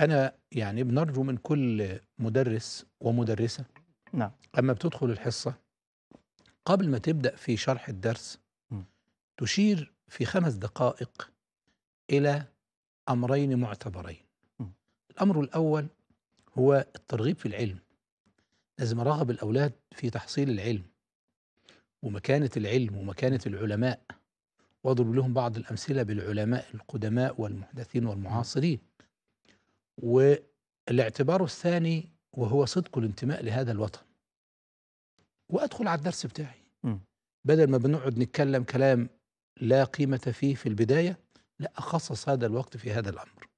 أنا يعني بنرجو من كل مدرس ومدرسة نعم أما بتدخل الحصة قبل ما تبدأ في شرح الدرس تشير في خمس دقائق إلى أمرين معتبرين الأمر الأول هو الترغيب في العلم لازم أرغب الأولاد في تحصيل العلم ومكانة العلم ومكانة العلماء واضرب لهم بعض الأمثلة بالعلماء القدماء والمحدثين والمعاصرين والاعتبار الثاني وهو صدق الانتماء لهذا الوطن وادخل على الدرس بتاعي بدل ما بنقعد نتكلم كلام لا قيمه فيه في البدايه لا اخصص هذا الوقت في هذا الامر